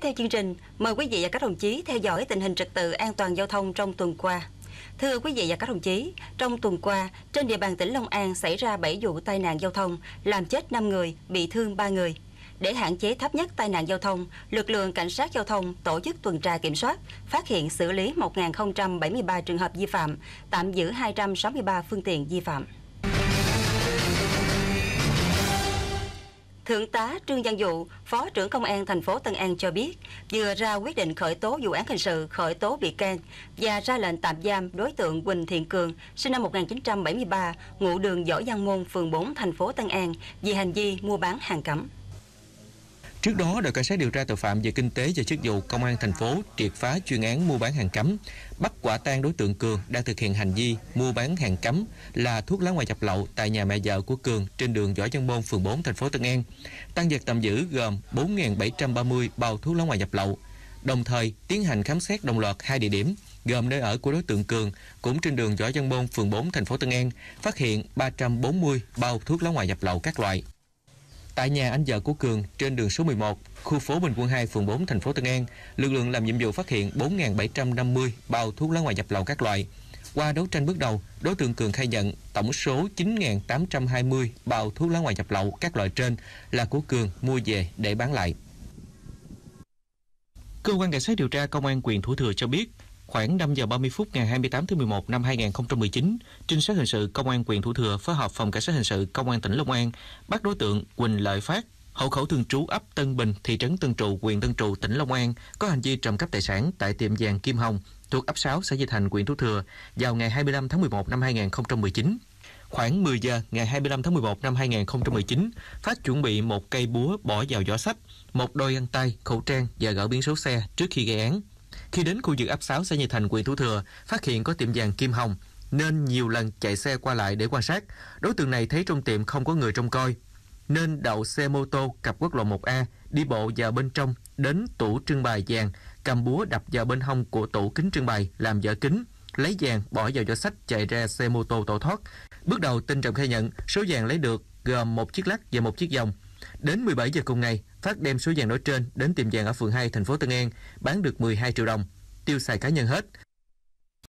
Tiếp theo chương trình, mời quý vị và các đồng chí theo dõi tình hình trật tự an toàn giao thông trong tuần qua. Thưa quý vị và các đồng chí, trong tuần qua, trên địa bàn tỉnh Long An xảy ra 7 vụ tai nạn giao thông, làm chết 5 người, bị thương 3 người. Để hạn chế thấp nhất tai nạn giao thông, lực lượng cảnh sát giao thông tổ chức tuần tra kiểm soát, phát hiện xử lý 1.073 trường hợp vi phạm, tạm giữ 263 phương tiện vi phạm. Thượng tá Trương Văn Dụ, Phó trưởng Công an thành phố Tân An cho biết, vừa ra quyết định khởi tố vụ án hình sự, khởi tố bị can và ra lệnh tạm giam đối tượng Quỳnh Thiện Cường, sinh năm 1973, ngụ đường Võ Văn Môn, phường 4, thành phố Tân An, vì hành vi mua bán hàng cấm. Trước đó, đội cảnh sát điều tra tội phạm về kinh tế và chức vụ công an thành phố triệt phá chuyên án mua bán hàng cấm, bắt quả tang đối tượng Cường đang thực hiện hành vi mua bán hàng cấm là thuốc lá ngoại nhập lậu tại nhà mẹ vợ của Cường trên đường Võ Văn Môn, phường 4, thành phố Tân An. Tăng vật tạm giữ gồm 4.730 bao thuốc lá ngoại nhập lậu, đồng thời tiến hành khám xét đồng loạt hai địa điểm gồm nơi ở của đối tượng Cường cũng trên đường Võ Văn Môn, phường 4, thành phố Tân An, phát hiện 340 bao thuốc lá ngoại nhập lậu các loại. Tại nhà anh vợ của Cường trên đường số 11, khu phố Bình Quân 2, phường 4, thành phố Tân An, lực lượng làm nhiệm vụ phát hiện 4.750 bao thuốc lá ngoại nhập lậu các loại. Qua đấu tranh bước đầu, đối tượng Cường khai nhận tổng số 9.820 bao thuốc lá ngoại nhập lậu các loại trên là của Cường mua về để bán lại. Cơ quan cảnh sát điều tra công an quyền Thủ Thừa cho biết, Khoảng 5 giờ 30 phút ngày 28 tháng 11 năm 2019, trinh sát hình sự công an quyền Thủ Thừa phối hợp phòng cảnh sát hình sự công an tỉnh Long An bắt đối tượng Quỳnh Lợi Phát, hộ khẩu thường trú ấp Tân Bình, thị trấn Tân Trụ, huyện Tân Trụ, tỉnh Long An có hành vi trộm cắp tài sản tại tiệm vàng Kim Hồng thuộc ấp 6 xã Di Thành, huyện Thủ Thừa vào ngày 25 tháng 11 năm 2019. Khoảng 10 giờ ngày 25 tháng 11 năm 2019, Phát chuẩn bị một cây búa bỏ vào giỏ sách, một đôi găng tay, khẩu trang và gỡ biển số xe trước khi gây án khi đến khu vực ấp 6 xã Nhị Thành, huyện Thủ Thừa, phát hiện có tiệm vàng Kim Hồng, nên nhiều lần chạy xe qua lại để quan sát. Đối tượng này thấy trong tiệm không có người trông coi, nên đậu xe mô tô cặp quốc lộ 1A, đi bộ vào bên trong, đến tủ trưng bày vàng, cầm búa đập vào bên hông của tủ kính trưng bày, làm vỡ kính, lấy vàng bỏ vào giỏ sách chạy ra xe mô tô tẩu thoát. Bước đầu, Tinh Trọng khai nhận số vàng lấy được gồm một chiếc lắc và một chiếc vòng. Đến 17 giờ cùng ngày, Phát đem số vàng nói trên đến tiệm vàng ở phường 2 thành phố Tân An bán được 12 triệu đồng, tiêu xài cá nhân hết.